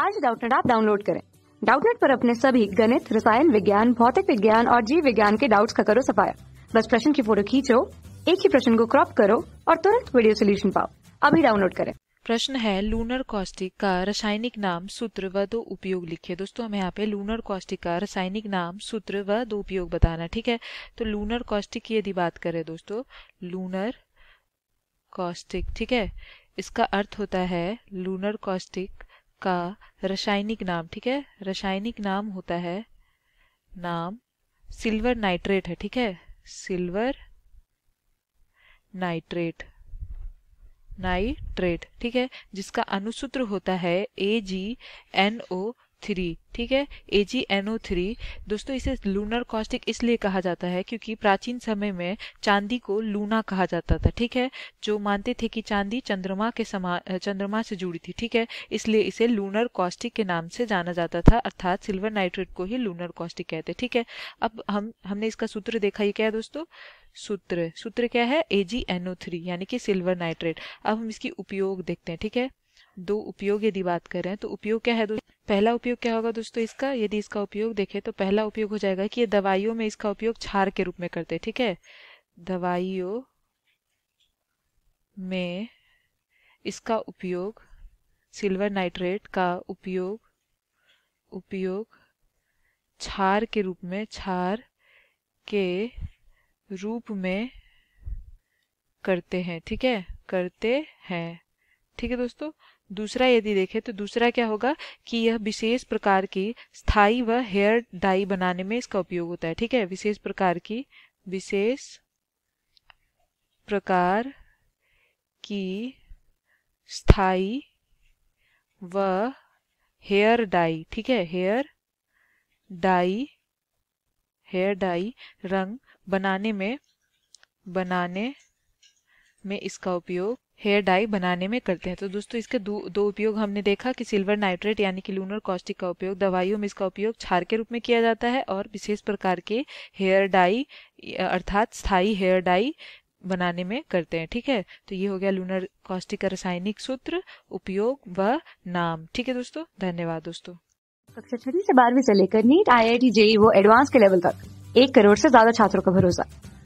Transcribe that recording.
आज डाउटनेट आप डाउनलोड करें डाउटनेट पर अपने सभी गणित रसायन विज्ञान भौतिक विज्ञान और जीव विज्ञान के डाउट्स का करो सफाया बस प्रश्न की फोटो खींचो एक ही प्रश्न को क्रॉप करो और तुरंत वीडियो सोल्यूशन पाओ अभी डाउनलोड करें प्रश्न है लूनर कॉस्टिक का रासायनिक नाम सूत्र व दो उपयोग लिखिए दोस्तों हमें यहाँ पे लूनर कॉस्टिक का रासायनिक नाम सूत्र व दो उपयोग बताना ठीक है तो लूनर कॉस्टिक की यदि बात करें दोस्तों लूनर कॉस्टिक ठीक है इसका अर्थ होता है लूनर कॉस्टिक का रासायनिक नाम ठीक है रासायनिक नाम होता है नाम सिल्वर नाइट्रेट है ठीक है सिल्वर नाइट्रेट नाइट्रेट ठीक है जिसका अनुसूत्र होता है ए जी एन ओ थ्री ठीक है ए जी एन ओ थ्री दोस्तों इसे लूनर कॉस्टिक इसलिए कहा जाता है क्योंकि प्राचीन समय में चांदी को लूना कहा जाता था ठीक है जो मानते थे कि चांदी चंद्रमा के समा चंद्रमा से जुड़ी थी ठीक है इसलिए इसे लूनर कॉस्टिक के नाम से जाना जाता था अर्थात सिल्वर नाइट्रेट को ही लूनर कॉस्टिक कहते ठीक है अब हम हमने इसका सूत्र देखा ये क्या है दोस्तों सूत्र सूत्र क्या है ए जी एन ओ थ्री यानी कि सिल्वर नाइट्रेट अब हम इसकी उपयोग देखते हैं ठीक है दो उपयोग यदि बात करें तो उपयोग क्या है दोस्तों पहला उपयोग क्या होगा दोस्तों इसका यदि इसका उपयोग देखें तो पहला उपयोग हो जाएगा कि ये दवाइयों में इसका उपयोग छार के रूप में करते हैं ठीक है दवाइयों में इसका उपयोग सिल्वर नाइट्रेट का उपयोग उपयोग छार के रूप में छार के रूप में करते हैं ठीक है करते हैं ठीक है दोस्तों दूसरा यदि देखें तो दूसरा क्या होगा कि यह विशेष प्रकार की स्थाई व हेयर डाई बनाने में इसका उपयोग होता है ठीक है विशेष प्रकार की विशेष प्रकार की स्थाई व हेयर डाई ठीक है हेयर डाई हेयर डाई रंग बनाने में बनाने में इसका उपयोग हेयर डाई बनाने में करते हैं तो दोस्तों इसके दो दो उपयोग हमने देखा कि सिल्वर नाइट्रेट यानी कि लूनर कॉस्टिक का उपयोग दवाइयों में इसका उपयोग छार के रूप में किया जाता है और विशेष प्रकार के हेयर डाई अर्थात स्थायी हेयर डाई बनाने में करते हैं ठीक है तो ये हो गया लूनर कॉस्टिक का रासायनिक सूत्र उपयोग व नाम ठीक है दोस्तों धन्यवाद दोस्तों कक्षा छठी से बारहवीं से लेकर NEET I I T JEE वो एडवांस के लेवल तक एक करोड़ से ज्यादा छात्रों का भरोसा